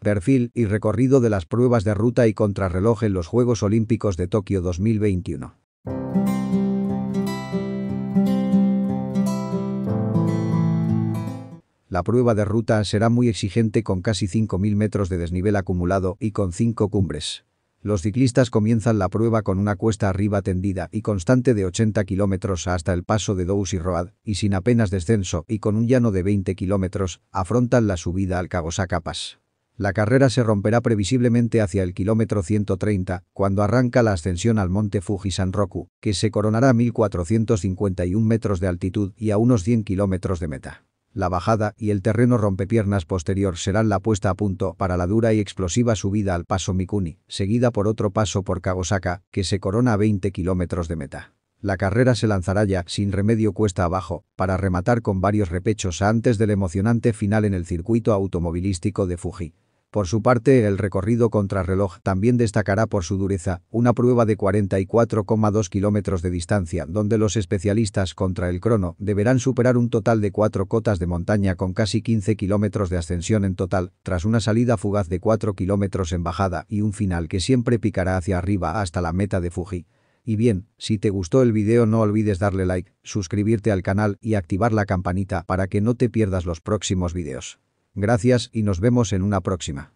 Perfil y recorrido de las pruebas de ruta y contrarreloj en los Juegos Olímpicos de Tokio 2021. La prueba de ruta será muy exigente con casi 5.000 metros de desnivel acumulado y con 5 cumbres. Los ciclistas comienzan la prueba con una cuesta arriba tendida y constante de 80 kilómetros hasta el paso de Dousy Road, y sin apenas descenso y con un llano de 20 kilómetros, afrontan la subida al Cagosacapas. La carrera se romperá previsiblemente hacia el kilómetro 130, cuando arranca la ascensión al monte Fuji San que se coronará a 1.451 metros de altitud y a unos 100 kilómetros de meta. La bajada y el terreno rompepiernas posterior serán la puesta a punto para la dura y explosiva subida al paso Mikuni, seguida por otro paso por Kagosaka, que se corona a 20 kilómetros de meta. La carrera se lanzará ya, sin remedio cuesta abajo, para rematar con varios repechos antes del emocionante final en el circuito automovilístico de Fuji. Por su parte, el recorrido contrarreloj también destacará por su dureza, una prueba de 44,2 kilómetros de distancia, donde los especialistas contra el crono deberán superar un total de cuatro cotas de montaña con casi 15 kilómetros de ascensión en total, tras una salida fugaz de 4 kilómetros en bajada y un final que siempre picará hacia arriba hasta la meta de Fuji. Y bien, si te gustó el video no olvides darle like, suscribirte al canal y activar la campanita para que no te pierdas los próximos videos. Gracias y nos vemos en una próxima.